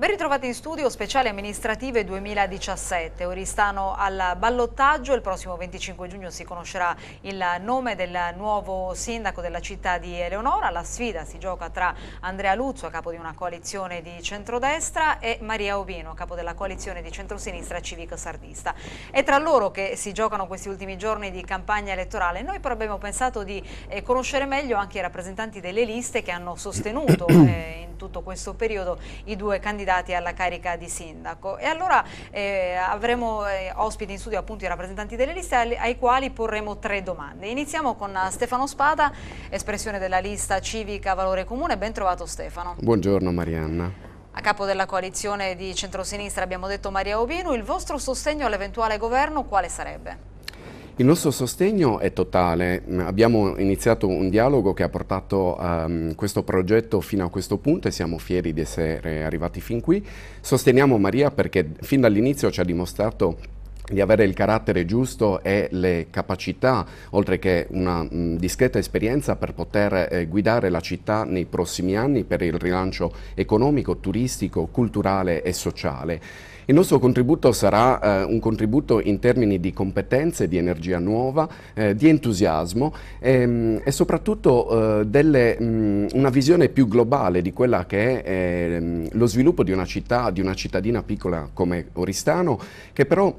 Ben ritrovati in studio speciale amministrative 2017, Oristano al ballottaggio, il prossimo 25 giugno si conoscerà il nome del nuovo sindaco della città di Eleonora, la sfida si gioca tra Andrea Luzzo, a capo di una coalizione di centrodestra e Maria Ovino, a capo della coalizione di centrosinistra civico sardista. È tra loro che si giocano questi ultimi giorni di campagna elettorale, noi però abbiamo pensato di eh, conoscere meglio anche i rappresentanti delle liste che hanno sostenuto eh, in tutto questo periodo i due candidati candidati alla carica di sindaco e allora eh, avremo eh, ospiti in studio appunto i rappresentanti delle liste ai, ai quali porremo tre domande. Iniziamo con eh, Stefano Spada, espressione della lista civica Valore Comune, ben trovato Stefano. Buongiorno Marianna. A capo della coalizione di centrosinistra abbiamo detto Maria Obinu, il vostro sostegno all'eventuale governo quale sarebbe? Il nostro sostegno è totale, abbiamo iniziato un dialogo che ha portato um, questo progetto fino a questo punto e siamo fieri di essere arrivati fin qui. Sosteniamo Maria perché fin dall'inizio ci ha dimostrato di avere il carattere giusto e le capacità, oltre che una mh, discreta esperienza per poter eh, guidare la città nei prossimi anni per il rilancio economico, turistico, culturale e sociale. Il nostro contributo sarà eh, un contributo in termini di competenze, di energia nuova, eh, di entusiasmo ehm, e soprattutto eh, delle, mh, mm, una visione più globale di quella che è ehm, lo sviluppo di una città, di una cittadina piccola come Oristano, che però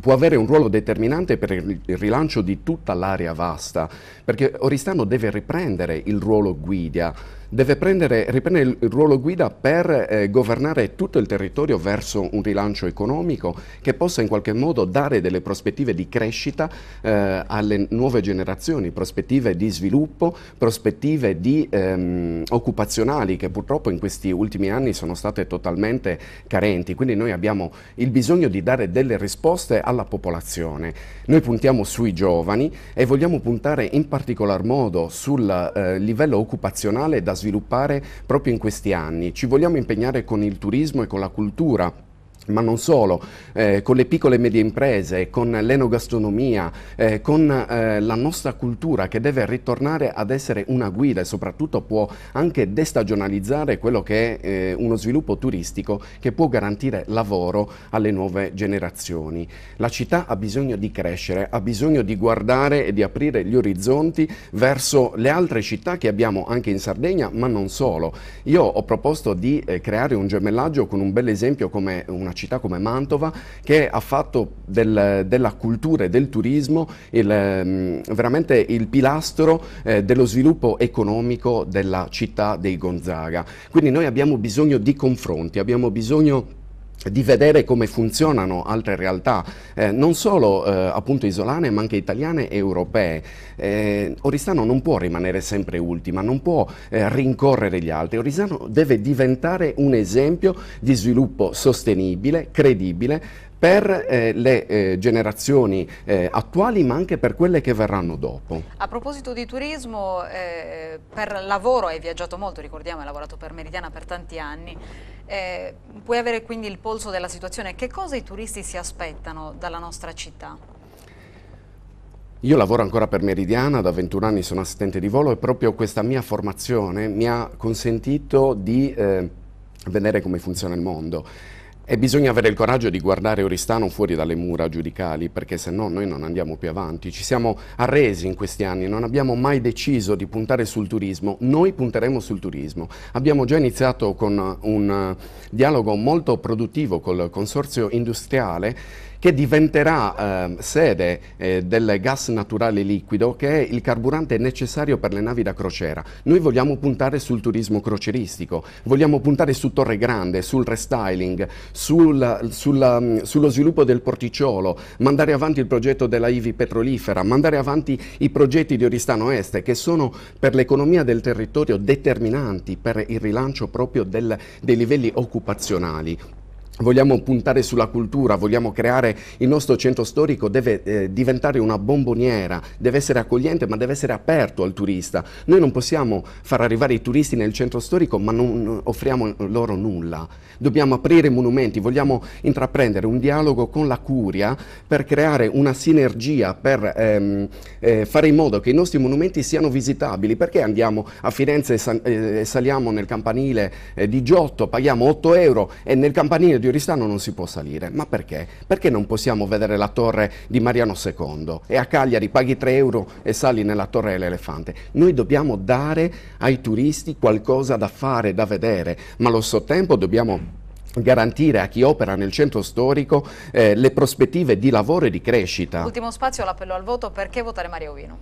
può avere un ruolo determinante per il rilancio di tutta l'area vasta, perché Oristano deve riprendere il ruolo guida deve prendere, riprendere il ruolo guida per eh, governare tutto il territorio verso un rilancio economico che possa in qualche modo dare delle prospettive di crescita eh, alle nuove generazioni, prospettive di sviluppo, prospettive di, ehm, occupazionali che purtroppo in questi ultimi anni sono state totalmente carenti. Quindi noi abbiamo il bisogno di dare delle risposte alla popolazione. Noi puntiamo sui giovani e vogliamo puntare in particolar modo sul eh, livello occupazionale da sviluppare proprio in questi anni. Ci vogliamo impegnare con il turismo e con la cultura ma non solo, eh, con le piccole e medie imprese, con l'enogastronomia, eh, con eh, la nostra cultura che deve ritornare ad essere una guida e soprattutto può anche destagionalizzare quello che è eh, uno sviluppo turistico che può garantire lavoro alle nuove generazioni. La città ha bisogno di crescere, ha bisogno di guardare e di aprire gli orizzonti verso le altre città che abbiamo anche in Sardegna, ma non solo. Io ho proposto di eh, creare un gemellaggio con un bel esempio come una città città come Mantova che ha fatto del, della cultura e del turismo il, mm, veramente il pilastro eh, dello sviluppo economico della città dei Gonzaga. Quindi noi abbiamo bisogno di confronti, abbiamo bisogno cioè, di vedere come funzionano altre realtà, eh, non solo eh, appunto isolane ma anche italiane e europee. Eh, Oristano non può rimanere sempre ultima, non può eh, rincorrere gli altri, Oristano deve diventare un esempio di sviluppo sostenibile, credibile, per eh, le eh, generazioni eh, attuali ma anche per quelle che verranno dopo. A proposito di turismo, eh, per lavoro hai viaggiato molto, ricordiamo, hai lavorato per Meridiana per tanti anni, eh, puoi avere quindi il polso della situazione. Che cosa i turisti si aspettano dalla nostra città? Io lavoro ancora per Meridiana, da 21 anni sono assistente di volo e proprio questa mia formazione mi ha consentito di eh, vedere come funziona il mondo. E bisogna avere il coraggio di guardare Oristano fuori dalle mura giudicali, perché se no noi non andiamo più avanti. Ci siamo arresi in questi anni, non abbiamo mai deciso di puntare sul turismo. Noi punteremo sul turismo. Abbiamo già iniziato con un dialogo molto produttivo col consorzio industriale che diventerà eh, sede eh, del gas naturale liquido che è il carburante necessario per le navi da crociera. Noi vogliamo puntare sul turismo croceristico, vogliamo puntare su Torre Grande, sul restyling, sul, sulla, ehm, sullo sviluppo del porticciolo, mandare avanti il progetto della IVI petrolifera, mandare avanti i progetti di Oristano Est che sono per l'economia del territorio determinanti per il rilancio proprio del, dei livelli occupazionali. Vogliamo puntare sulla cultura, vogliamo creare il nostro centro storico, deve eh, diventare una bomboniera, deve essere accogliente ma deve essere aperto al turista. Noi non possiamo far arrivare i turisti nel centro storico ma non offriamo loro nulla. Dobbiamo aprire monumenti, vogliamo intraprendere un dialogo con la curia per creare una sinergia, per ehm, eh, fare in modo che i nostri monumenti siano visitabili. Perché andiamo a Firenze e, eh, saliamo nel campanile eh, di Giotto, paghiamo 8 euro e nel campanile di di Oristano non si può salire. Ma perché? Perché non possiamo vedere la torre di Mariano II e a Cagliari paghi 3 euro e sali nella torre dell'elefante? Noi dobbiamo dare ai turisti qualcosa da fare, da vedere, ma allo stesso tempo dobbiamo garantire a chi opera nel centro storico eh, le prospettive di lavoro e di crescita. Ultimo spazio, l'appello al voto, perché votare Maria Ovino?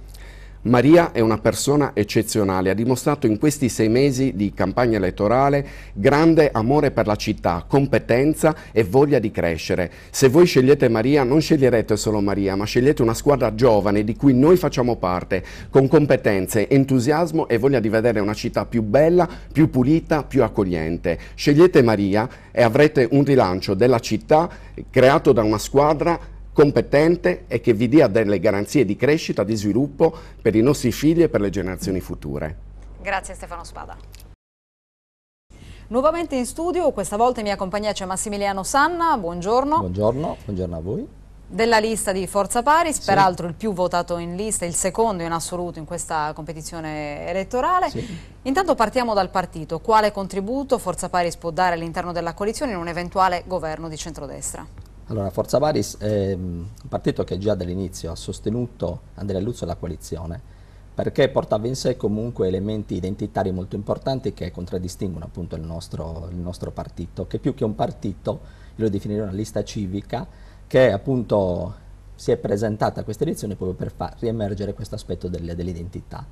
Maria è una persona eccezionale, ha dimostrato in questi sei mesi di campagna elettorale grande amore per la città, competenza e voglia di crescere. Se voi scegliete Maria non sceglierete solo Maria, ma scegliete una squadra giovane di cui noi facciamo parte, con competenze, entusiasmo e voglia di vedere una città più bella, più pulita, più accogliente. Scegliete Maria e avrete un rilancio della città creato da una squadra competente e che vi dia delle garanzie di crescita, di sviluppo per i nostri figli e per le generazioni future. Grazie Stefano Spada. Nuovamente in studio, questa volta in mia compagnia c'è Massimiliano Sanna, buongiorno. Buongiorno, buongiorno a voi della lista di Forza Paris, sì. peraltro il più votato in lista, il secondo in assoluto in questa competizione elettorale. Sì. Intanto partiamo dal partito. Quale contributo Forza Paris può dare all'interno della coalizione in un eventuale governo di centrodestra? Allora, Forza Varis è mm, un partito che già dall'inizio ha sostenuto Andrea Luzzo e la coalizione, perché portava in sé comunque elementi identitari molto importanti che contraddistinguono appunto il nostro, il nostro partito, che più che un partito, io lo definirei una lista civica, che appunto si è presentata a questa elezione proprio per far riemergere questo aspetto dell'identità.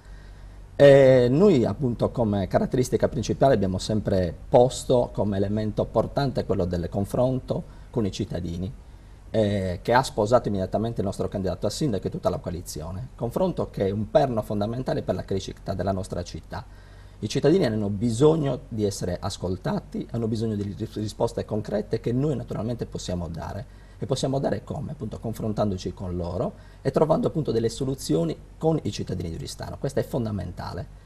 Dell noi appunto come caratteristica principale abbiamo sempre posto come elemento portante quello del confronto, con i cittadini, eh, che ha sposato immediatamente il nostro candidato a sindaco e tutta la coalizione. Confronto che è un perno fondamentale per la crescita della nostra città. I cittadini hanno bisogno di essere ascoltati, hanno bisogno di risposte concrete che noi naturalmente possiamo dare. E possiamo dare come? Appunto confrontandoci con loro e trovando appunto delle soluzioni con i cittadini di Oristano. Questo è fondamentale.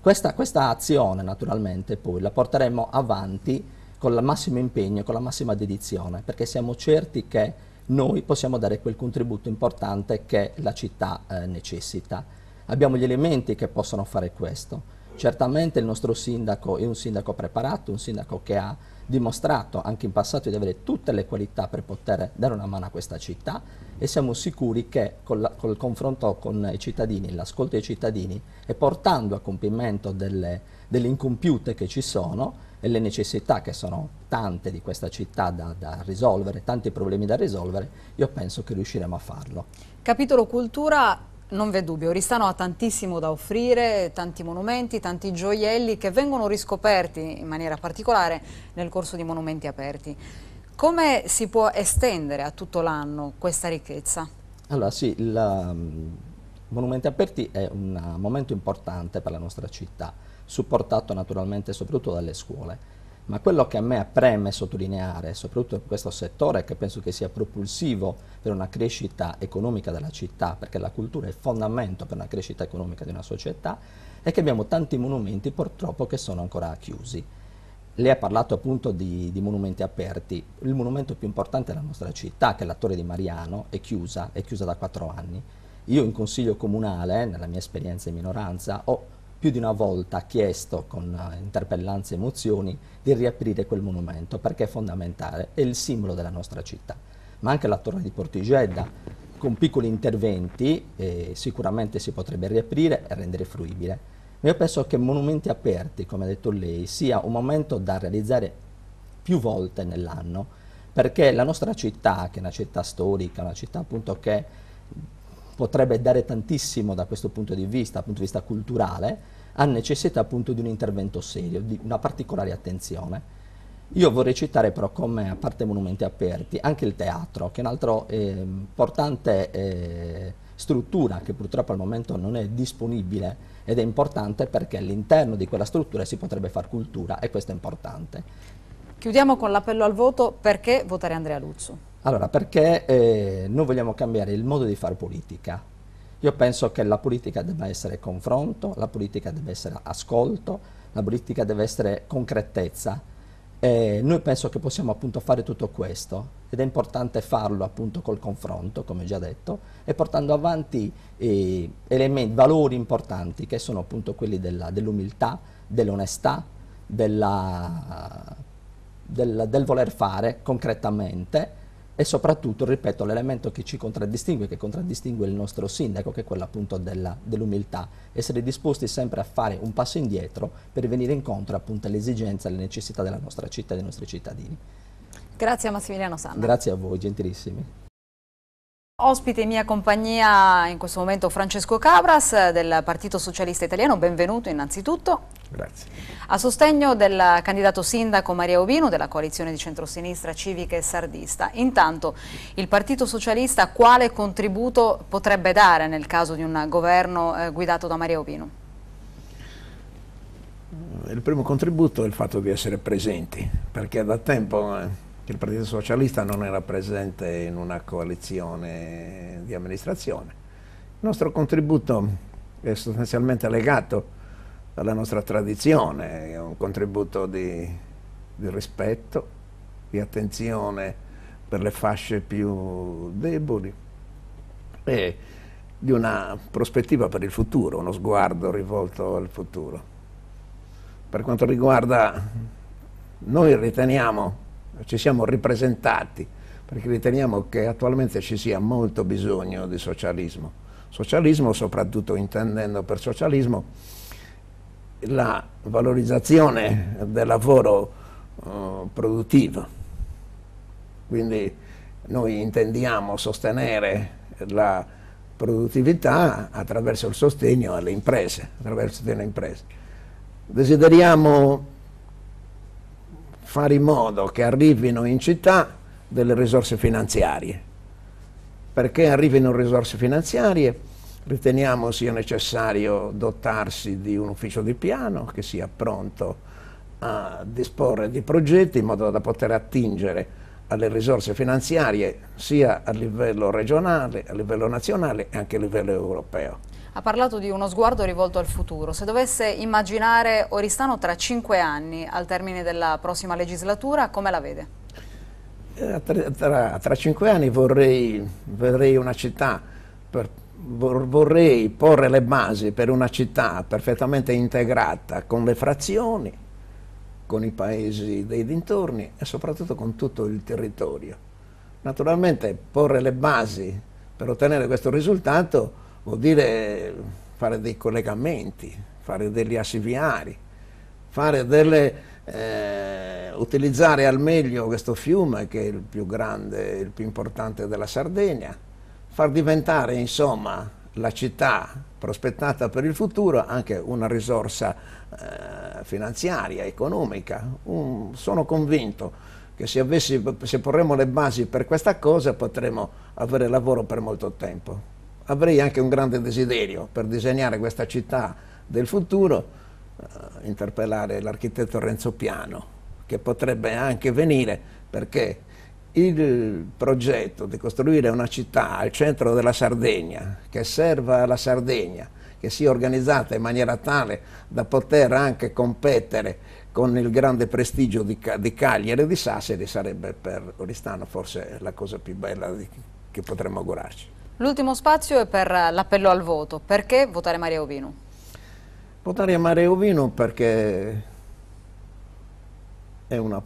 Questa, questa azione naturalmente poi la porteremo avanti con il massimo impegno, con la massima dedizione, perché siamo certi che noi possiamo dare quel contributo importante che la città eh, necessita. Abbiamo gli elementi che possono fare questo. Certamente il nostro sindaco è un sindaco preparato, un sindaco che ha dimostrato anche in passato di avere tutte le qualità per poter dare una mano a questa città e siamo sicuri che col, col confronto con i cittadini, l'ascolto dei cittadini e portando a compimento delle, delle incompiute che ci sono e le necessità che sono tante di questa città da, da risolvere, tanti problemi da risolvere, io penso che riusciremo a farlo. Capitolo cultura non v'è dubbio, Oristano ha tantissimo da offrire, tanti monumenti, tanti gioielli che vengono riscoperti in maniera particolare nel corso di Monumenti Aperti. Come si può estendere a tutto l'anno questa ricchezza? Allora sì, il mm, Monumenti Aperti è un momento importante per la nostra città, supportato naturalmente soprattutto dalle scuole ma quello che a me preme sottolineare, soprattutto in questo settore che penso che sia propulsivo per una crescita economica della città, perché la cultura è fondamento per una crescita economica di una società, è che abbiamo tanti monumenti purtroppo che sono ancora chiusi. Lei ha parlato appunto di, di monumenti aperti, il monumento più importante della nostra città, che è la Torre di Mariano, è chiusa, è chiusa da quattro anni. Io in consiglio comunale, nella mia esperienza in minoranza, ho più di una volta ha chiesto con eh, interpellanze e emozioni di riaprire quel monumento perché è fondamentale, è il simbolo della nostra città. Ma anche la torre di Portigedda, con piccoli interventi eh, sicuramente si potrebbe riaprire e rendere fruibile. Ma io penso che monumenti aperti, come ha detto lei, sia un momento da realizzare più volte nell'anno, perché la nostra città, che è una città storica, una città appunto che potrebbe dare tantissimo da questo punto di vista, dal punto di vista culturale, ha necessità appunto di un intervento serio, di una particolare attenzione. Io vorrei citare però come, a parte monumenti aperti, anche il teatro, che è un'altra eh, importante eh, struttura che purtroppo al momento non è disponibile ed è importante perché all'interno di quella struttura si potrebbe fare cultura e questo è importante. Chiudiamo con l'appello al voto perché votare Andrea Luzzo. Allora, perché eh, noi vogliamo cambiare il modo di fare politica? Io penso che la politica debba essere confronto, la politica debba essere ascolto, la politica deve essere concretezza. E noi penso che possiamo appunto fare tutto questo ed è importante farlo appunto col confronto, come già detto, e portando avanti eh, elementi, valori importanti che sono appunto quelli dell'umiltà, dell'onestà, della, del, del voler fare concretamente e soprattutto, ripeto, l'elemento che ci contraddistingue, che contraddistingue il nostro sindaco, che è quello appunto dell'umiltà, essere disposti sempre a fare un passo indietro per venire incontro appunto alle esigenze, alle necessità della nostra città e dei nostri cittadini. Grazie a Massimiliano Sanna. Grazie a voi, gentilissimi. Ospite in mia compagnia in questo momento Francesco Cabras del Partito Socialista Italiano, benvenuto innanzitutto. Grazie. A sostegno del candidato sindaco Maria Ovino della coalizione di centrosinistra civica e sardista. Intanto il Partito Socialista quale contributo potrebbe dare nel caso di un governo eh, guidato da Maria Ovino? Il primo contributo è il fatto di essere presenti, perché da tempo... Eh che il Partito Socialista non era presente in una coalizione di amministrazione. Il nostro contributo è sostanzialmente legato alla nostra tradizione, è un contributo di, di rispetto, di attenzione per le fasce più deboli e di una prospettiva per il futuro, uno sguardo rivolto al futuro. Per quanto riguarda, noi riteniamo ci siamo ripresentati perché riteniamo che attualmente ci sia molto bisogno di socialismo. Socialismo, soprattutto intendendo per socialismo, la valorizzazione del lavoro eh, produttivo. Quindi noi intendiamo sostenere la produttività attraverso il sostegno alle imprese. Desideriamo fare in modo che arrivino in città delle risorse finanziarie. Perché arrivino risorse finanziarie riteniamo sia necessario dotarsi di un ufficio di piano che sia pronto a disporre di progetti in modo da poter attingere alle risorse finanziarie sia a livello regionale, a livello nazionale e anche a livello europeo ha parlato di uno sguardo rivolto al futuro. Se dovesse immaginare Oristano tra cinque anni, al termine della prossima legislatura, come la vede? Eh, tra, tra, tra cinque anni vorrei, vorrei una città, per, vorrei porre le basi per una città perfettamente integrata con le frazioni, con i paesi dei dintorni e soprattutto con tutto il territorio. Naturalmente porre le basi per ottenere questo risultato vuol dire fare dei collegamenti, fare degli assi viari, delle, eh, utilizzare al meglio questo fiume che è il più grande, il più importante della Sardegna, far diventare insomma la città prospettata per il futuro anche una risorsa eh, finanziaria, economica. Un, sono convinto che se, avessi, se porremo le basi per questa cosa potremo avere lavoro per molto tempo avrei anche un grande desiderio per disegnare questa città del futuro, eh, interpellare l'architetto Renzo Piano, che potrebbe anche venire perché il progetto di costruire una città al centro della Sardegna, che serva alla Sardegna, che sia organizzata in maniera tale da poter anche competere con il grande prestigio di, di Cagliari e di Sassari, sarebbe per Oristano forse la cosa più bella di, che potremmo augurarci. L'ultimo spazio è per l'appello al voto. Perché votare Maria Ovino? Votare Maria Ovino perché è, una,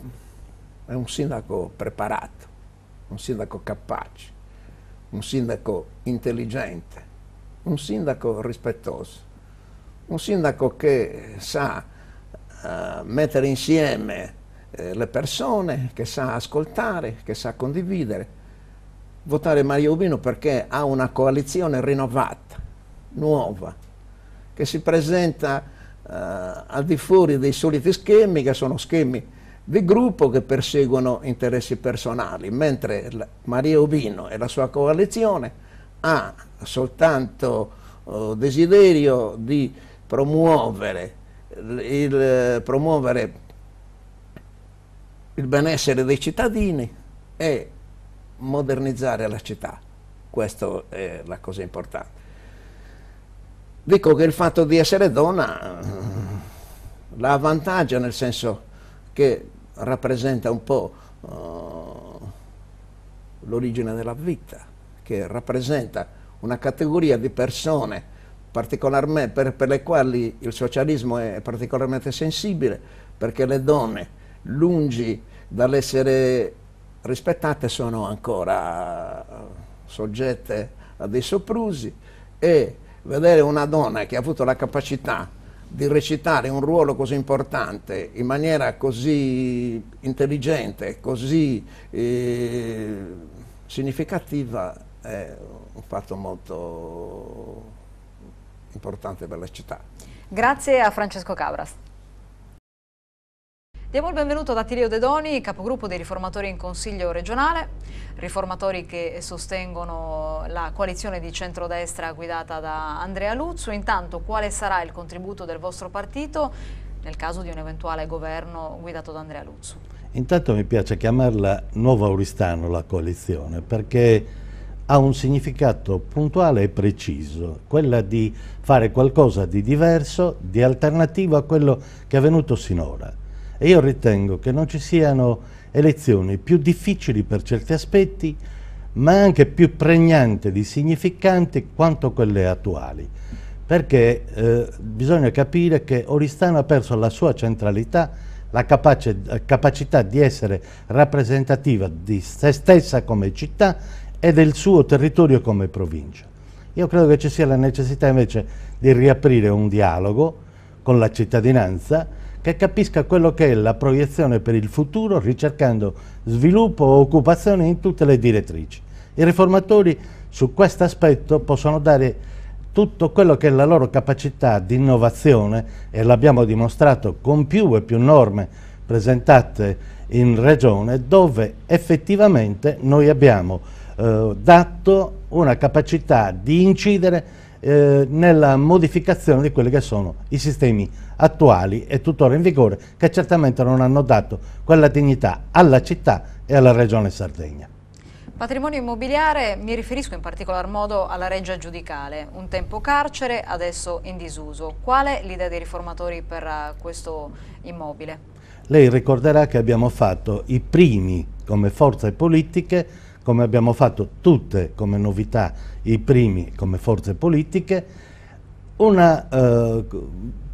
è, un sindaco preparato, un sindaco capace, un sindaco intelligente, un sindaco rispettoso, un sindaco che sa uh, mettere insieme uh, le persone, che sa ascoltare, che sa condividere votare Mario Ubino perché ha una coalizione rinnovata, nuova, che si presenta eh, al di fuori dei soliti schemi, che sono schemi di gruppo che perseguono interessi personali, mentre Maria Ubino e la sua coalizione ha soltanto eh, desiderio di promuovere il, promuovere il benessere dei cittadini e modernizzare la città, questa è la cosa importante. Dico che il fatto di essere donna eh, la avvantaggia nel senso che rappresenta un po' uh, l'origine della vita, che rappresenta una categoria di persone per, per, le quali il socialismo è particolarmente sensibile, perché le donne, lungi dall'essere rispettate sono ancora eh, soggette a dei soprusi e vedere una donna che ha avuto la capacità di recitare un ruolo così importante in maniera così intelligente, così eh, significativa è un fatto molto importante per la città. Grazie a Francesco Cabras. Diamo il benvenuto ad Attilio De Doni, capogruppo dei riformatori in Consiglio regionale, riformatori che sostengono la coalizione di centrodestra guidata da Andrea Luzzo. Intanto quale sarà il contributo del vostro partito nel caso di un eventuale governo guidato da Andrea Luzzo? Intanto mi piace chiamarla Nuova Auristano la coalizione perché ha un significato puntuale e preciso, quella di fare qualcosa di diverso, di alternativo a quello che è avvenuto sinora e io ritengo che non ci siano elezioni più difficili per certi aspetti, ma anche più pregnanti di significanti quanto quelle attuali. Perché eh, bisogna capire che Oristano ha perso la sua centralità, la capace, eh, capacità di essere rappresentativa di se stessa come città e del suo territorio come provincia. Io credo che ci sia la necessità invece di riaprire un dialogo con la cittadinanza che capisca quello che è la proiezione per il futuro ricercando sviluppo o occupazione in tutte le direttrici. I riformatori su questo aspetto possono dare tutto quello che è la loro capacità di innovazione e l'abbiamo dimostrato con più e più norme presentate in regione dove effettivamente noi abbiamo eh, dato una capacità di incidere eh, nella modificazione di quelli che sono i sistemi attuali e tuttora in vigore che certamente non hanno dato quella dignità alla città e alla regione Sardegna. Patrimonio immobiliare, mi riferisco in particolar modo alla reggia giudicale, un tempo carcere, adesso in disuso. Qual è l'idea dei riformatori per eh, questo immobile? Lei ricorderà che abbiamo fatto i primi come forze politiche come abbiamo fatto tutte come novità i primi come forze politiche, un eh,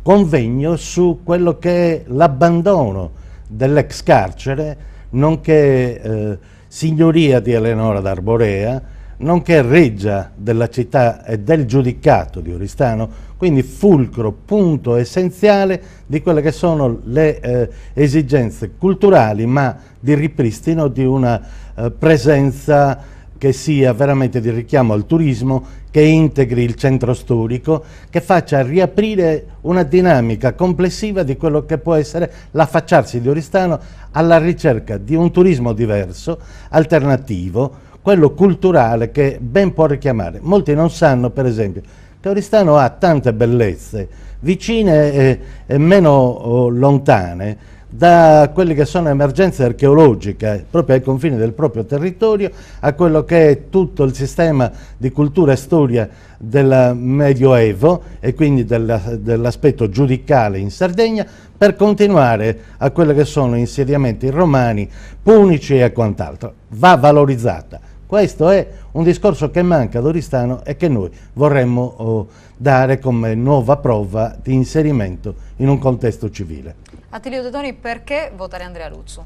convegno su quello che è l'abbandono dell'ex carcere, nonché eh, signoria di Eleonora d'Arborea, nonché reggia della città e del giudicato di Oristano, quindi fulcro, punto essenziale di quelle che sono le eh, esigenze culturali, ma di ripristino di una eh, presenza che sia veramente di richiamo al turismo, che integri il centro storico, che faccia riaprire una dinamica complessiva di quello che può essere l'affacciarsi di Oristano alla ricerca di un turismo diverso, alternativo, quello culturale che ben può richiamare. Molti non sanno, per esempio, che Oristano ha tante bellezze, vicine e, e meno oh, lontane, da quelle che sono emergenze archeologiche proprio ai confini del proprio territorio a quello che è tutto il sistema di cultura e storia del Medioevo e quindi dell'aspetto dell giudicale in Sardegna per continuare a quelli che sono insediamenti romani, punici e quant'altro. Va valorizzata questo è un discorso che manca ad Oristano e che noi vorremmo oh, dare come nuova prova di inserimento in un contesto civile. Attilio Toni, perché votare Andrea Luzzo?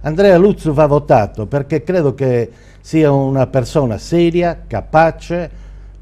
Andrea Luzzo va votato perché credo che sia una persona seria, capace,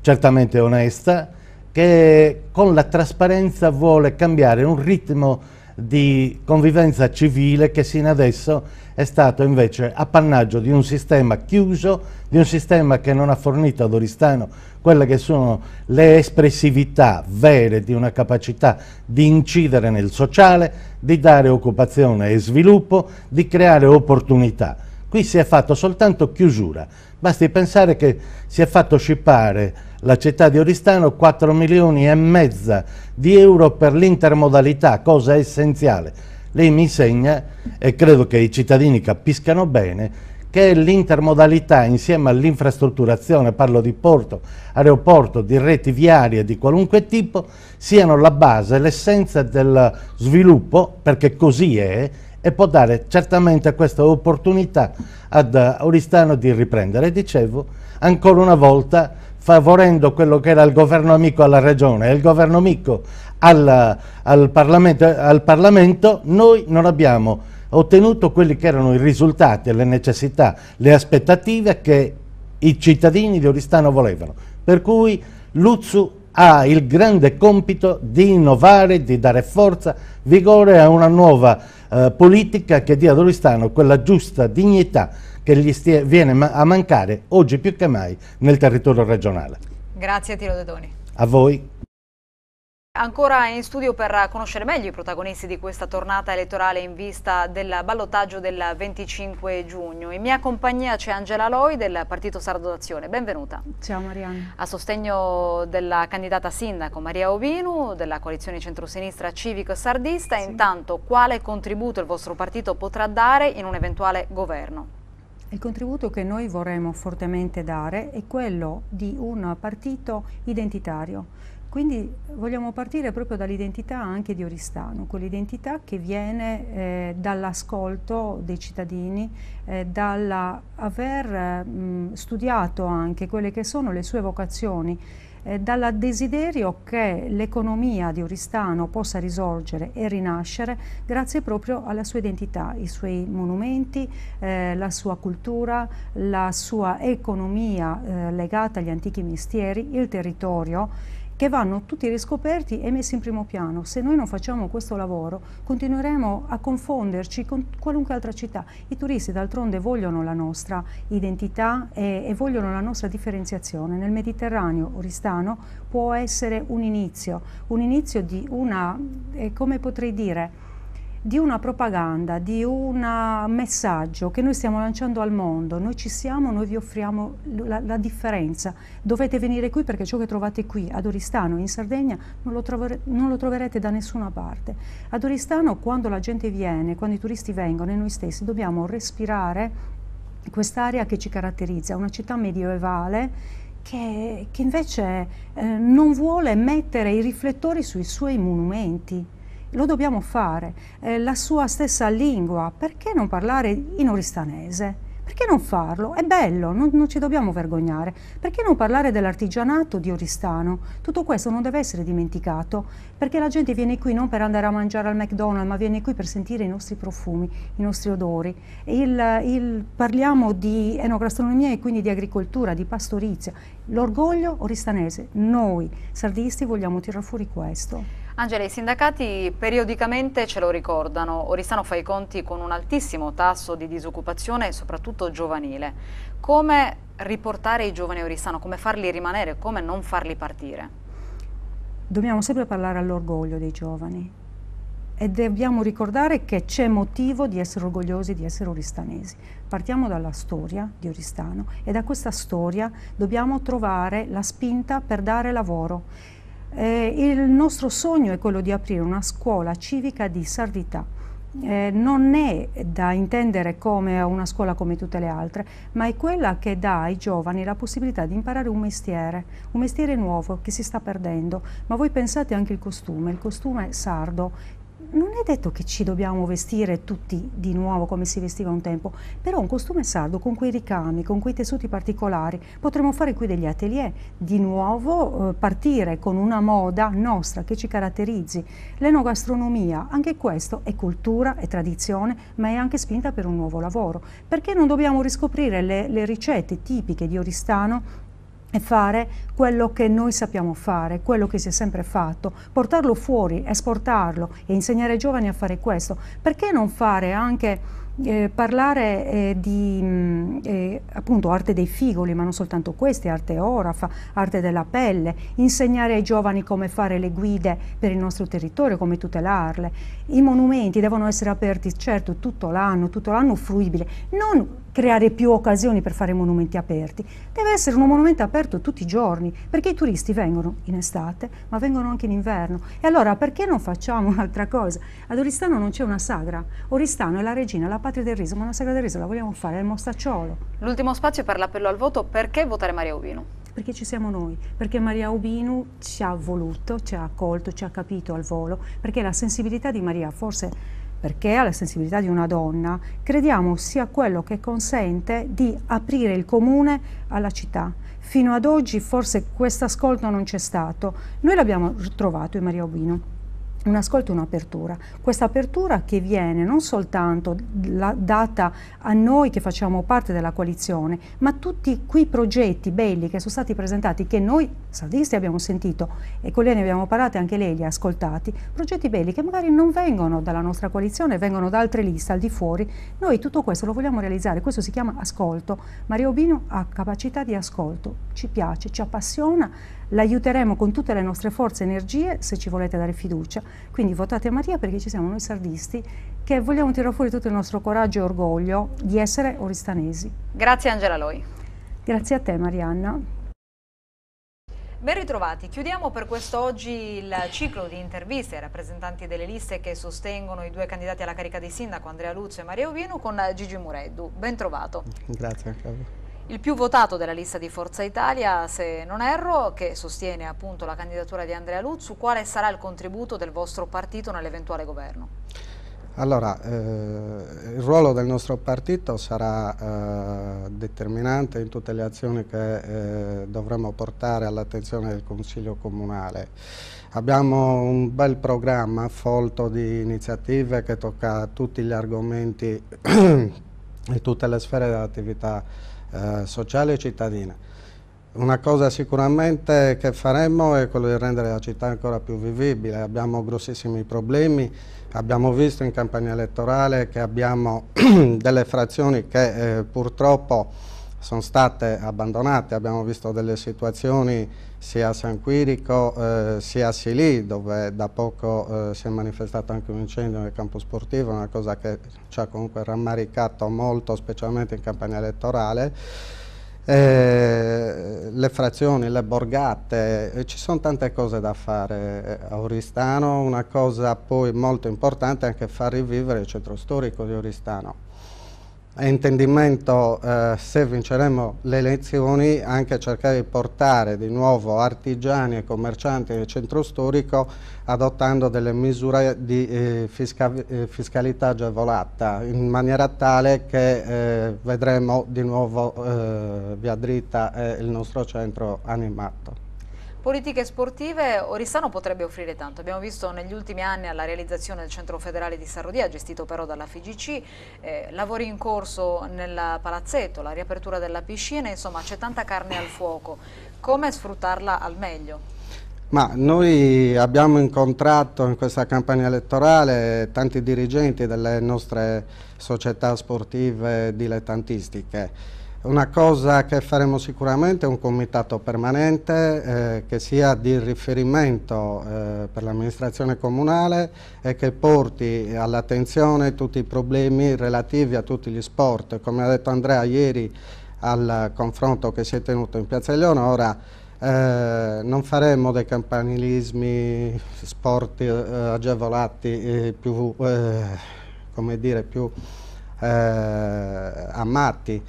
certamente onesta, che con la trasparenza vuole cambiare un ritmo di convivenza civile che sino adesso è stato invece appannaggio di un sistema chiuso, di un sistema che non ha fornito ad Oristano quelle che sono le espressività vere di una capacità di incidere nel sociale, di dare occupazione e sviluppo, di creare opportunità. Qui si è fatto soltanto chiusura. Basti pensare che si è fatto scippare la città di Oristano 4 milioni e mezzo di euro per l'intermodalità, cosa essenziale lei mi insegna, e credo che i cittadini capiscano bene, che l'intermodalità insieme all'infrastrutturazione, parlo di porto, aeroporto, di reti viarie di qualunque tipo, siano la base, l'essenza del sviluppo, perché così è, e può dare certamente questa opportunità ad Oristano di riprendere. Dicevo, ancora una volta favorendo quello che era il governo amico alla regione e il governo amico alla, al, Parlamento, al Parlamento noi non abbiamo ottenuto quelli che erano i risultati, le necessità, le aspettative che i cittadini di Oristano volevano. Per cui Luzzu ha il grande compito di innovare, di dare forza, vigore a una nuova eh, politica che dia ad Oristano quella giusta dignità che gli stia, viene ma a mancare oggi più che mai nel territorio regionale. Grazie Tiro Dedoni. A voi. Ancora in studio per conoscere meglio i protagonisti di questa tornata elettorale in vista del ballottaggio del 25 giugno. In mia compagnia c'è Angela Loi del Partito Sardo d'Azione. Benvenuta. Ciao Marianne. A sostegno della candidata sindaco Maria Ovinu, della coalizione centrosinistra civico sardista, sì. intanto quale contributo il vostro partito potrà dare in un eventuale governo? Il contributo che noi vorremmo fortemente dare è quello di un partito identitario quindi vogliamo partire proprio dall'identità anche di Oristano, quell'identità che viene eh, dall'ascolto dei cittadini, eh, dall'aver studiato anche quelle che sono le sue vocazioni, eh, dal desiderio che l'economia di Oristano possa risorgere e rinascere grazie proprio alla sua identità, i suoi monumenti, eh, la sua cultura, la sua economia eh, legata agli antichi mestieri, il territorio che vanno tutti riscoperti e messi in primo piano. Se noi non facciamo questo lavoro continueremo a confonderci con qualunque altra città. I turisti d'altronde vogliono la nostra identità e, e vogliono la nostra differenziazione. Nel Mediterraneo oristano può essere un inizio, un inizio di una, eh, come potrei dire, di una propaganda, di un messaggio che noi stiamo lanciando al mondo, noi ci siamo, noi vi offriamo la, la, differenza, dovete venire qui perché ciò che trovate qui ad Oristano, in Sardegna, non lo, trovere, non lo troverete da nessuna parte. Ad Oristano quando la gente viene, quando i turisti vengono e noi stessi dobbiamo respirare quest'area che ci caratterizza, una città medievale che, che invece eh, non vuole mettere i riflettori sui suoi monumenti lo dobbiamo fare, eh, la sua stessa lingua, perché non parlare in oristanese? Perché non farlo? È bello, non, non ci dobbiamo vergognare. Perché non parlare dell'artigianato di Oristano? Tutto questo non deve essere dimenticato, perché la gente viene qui non per andare a mangiare al McDonald's, ma viene qui per sentire i nostri profumi, i nostri odori. Il, il, parliamo di enogastronomia e quindi di agricoltura, di pastorizia. L'orgoglio oristanese, noi sardisti vogliamo tirar fuori questo. Angela, i sindacati periodicamente ce lo ricordano. Oristano fa i conti con un altissimo tasso di disoccupazione, soprattutto giovanile. Come riportare i giovani a Oristano? Come farli rimanere? Come non farli partire? Dobbiamo sempre parlare all'orgoglio dei giovani e dobbiamo ricordare che c'è motivo di essere orgogliosi di essere oristanesi. Partiamo dalla storia di Oristano e da questa storia dobbiamo trovare la spinta per dare lavoro eh, il nostro sogno è quello di aprire una scuola civica di sardità. Eh, non è da intendere come una scuola come tutte le altre, ma è quella che dà ai giovani la possibilità di imparare un mestiere, un mestiere nuovo che si sta perdendo. Ma voi pensate anche al costume, il costume sardo non è detto che ci dobbiamo vestire tutti di nuovo come si vestiva un tempo, però un costume sardo con quei ricami, con quei tessuti particolari, potremmo fare qui degli atelier, di nuovo eh, partire con una moda nostra che ci caratterizzi. L'enogastronomia, anche questo è cultura, è tradizione, ma è anche spinta per un nuovo lavoro. Perché non dobbiamo riscoprire le, le ricette tipiche di Oristano e fare quello che noi sappiamo fare, quello che si è sempre fatto, portarlo fuori, esportarlo e insegnare ai giovani a fare questo. Perché non fare anche eh, parlare eh, di mh, mm, eh, appunto arte dei figoli, ma non soltanto queste, arte orafa, arte della pelle, insegnare ai giovani come fare le guide per il nostro territorio, come tutelarle. I monumenti devono essere aperti, certo, tutto l'anno, tutto l'anno fruibile, non creare più occasioni per fare monumenti aperti. Deve essere un monumento aperto tutti i giorni, perché i turisti vengono in estate, ma vengono anche in inverno. E allora perché non facciamo un'altra cosa? Ad Oristano non c'è una sagra. Oristano è la regina, la patria patria del riso, ma la sagra del riso la vogliamo fare al mostacciolo. L'ultimo spazio per l'appello al voto, perché votare Maria Ubino? Perché ci siamo noi, perché Maria Ubino ci ha voluto, ci ha accolto, ci ha capito al volo, perché la sensibilità di Maria, forse perché ha la sensibilità di una donna, crediamo sia quello che consente di aprire il comune alla città. Fino ad oggi forse questo ascolto non c'è stato. Noi l'abbiamo trovato in Maria Ubino un ascolto e un'apertura. Questa apertura che viene non soltanto data a noi che facciamo parte della coalizione, ma tutti quei progetti belli che sono stati presentati, che noi sardisti abbiamo sentito e con lei ne abbiamo parlato e anche lei li ha ascoltati, progetti belli che magari non vengono dalla nostra coalizione, vengono da altre liste al di fuori. Noi tutto questo lo vogliamo realizzare, questo si chiama ascolto. Maria Bino ha capacità di ascolto, ci piace, ci appassiona, l'aiuteremo con tutte le nostre forze e energie se ci volete dare fiducia quindi votate Maria perché ci siamo noi sardisti che vogliamo tirare fuori tutto il nostro coraggio e orgoglio di essere oristanesi. Grazie Angela Loi. Grazie a te Marianna. Ben ritrovati, chiudiamo per questo oggi il ciclo di interviste ai rappresentanti delle liste che sostengono i due candidati alla carica di sindaco Andrea Luzzo e Maria Ovino, con Gigi Mureddu. Ben trovato. Grazie anche a voi il più votato della lista di Forza Italia, se non erro, che sostiene appunto la candidatura di Andrea Luzzu. Quale sarà il contributo del vostro partito nell'eventuale governo? Allora, eh, il ruolo del nostro partito sarà eh, determinante in tutte le azioni che eh, dovremo portare all'attenzione del Consiglio Comunale. Abbiamo un bel programma folto di iniziative che tocca tutti gli argomenti e tutte le sfere dell'attività eh, sociale e cittadina. Una cosa sicuramente che faremo è quello di rendere la città ancora più vivibile, abbiamo grossissimi problemi, abbiamo visto in campagna elettorale che abbiamo delle frazioni che eh, purtroppo sono state abbandonate, abbiamo visto delle situazioni sia a San Quirico eh, sia a Silì dove da poco eh, si è manifestato anche un incendio nel campo sportivo, una cosa che ci ha comunque rammaricato molto specialmente in campagna elettorale. Eh, le frazioni, le borgate, eh, ci sono tante cose da fare eh, a Oristano, una cosa poi molto importante è anche far rivivere il centro storico di Oristano intendimento, eh, se vinceremo le elezioni, anche cercare di portare di nuovo artigiani e commercianti nel centro storico adottando delle misure di eh, fisca eh, fiscalità agevolata, in maniera tale che eh, vedremo di nuovo eh, via dritta e il nostro centro animato. Politiche sportive, Oristano potrebbe offrire tanto. Abbiamo visto negli ultimi anni alla realizzazione del Centro Federale di Sarrodia, gestito però dalla FGC, eh, lavori in corso nel palazzetto, la riapertura della piscina, insomma c'è tanta carne al fuoco. Come sfruttarla al meglio? Ma noi abbiamo incontrato in questa campagna elettorale tanti dirigenti delle nostre società sportive dilettantistiche una cosa che faremo sicuramente è un comitato permanente eh, che sia di riferimento eh, per l'amministrazione comunale e che porti all'attenzione tutti i problemi relativi a tutti gli sport. Come ha detto Andrea ieri al confronto che si è tenuto in Piazza Eleonora, eh, non faremo dei campanilismi, sport eh, agevolati eh, più, eh, dire, più amati,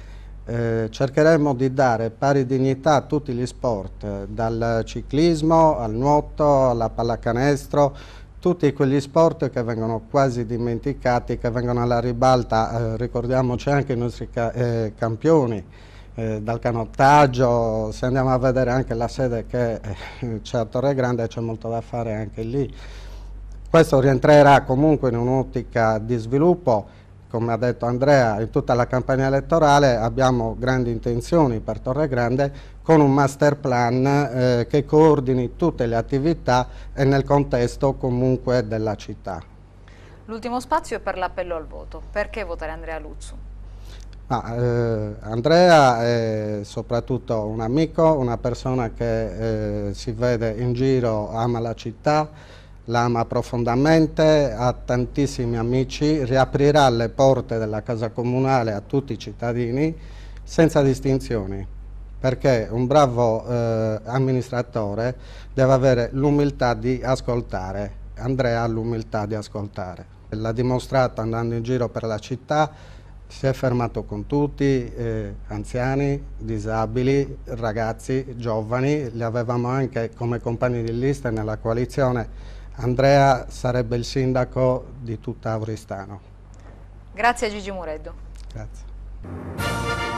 eh, cercheremo di dare pari dignità a tutti gli sport, eh, dal ciclismo al nuoto, alla pallacanestro, tutti quegli sport che vengono quasi dimenticati, che vengono alla ribalta, eh, ricordiamoci anche i nostri ca eh, campioni, eh, dal canottaggio, se andiamo a vedere anche la sede che eh, c'è a Torre Grande c'è molto da fare anche lì. Questo rientrerà comunque in un'ottica di sviluppo come ha detto Andrea, in tutta la campagna elettorale abbiamo grandi intenzioni per Torre Grande con un master plan eh, che coordini tutte le attività e nel contesto comunque della città. L'ultimo spazio è per l'appello al voto. Perché votare Andrea Luzzo? Ah, eh, Andrea è soprattutto un amico, una persona che eh, si vede in giro, ama la città, l'ama profondamente, ha tantissimi amici, riaprirà le porte della casa comunale a tutti i cittadini senza distinzioni, perché un bravo eh, amministratore deve avere l'umiltà di ascoltare. Andrea ha l'umiltà di ascoltare. L'ha dimostrato andando in giro per la città, si è fermato con tutti, eh, anziani, disabili, ragazzi, giovani, li avevamo anche come compagni di lista nella coalizione Andrea sarebbe il sindaco di tutta Auristano. Grazie a Gigi Mureddo. Grazie.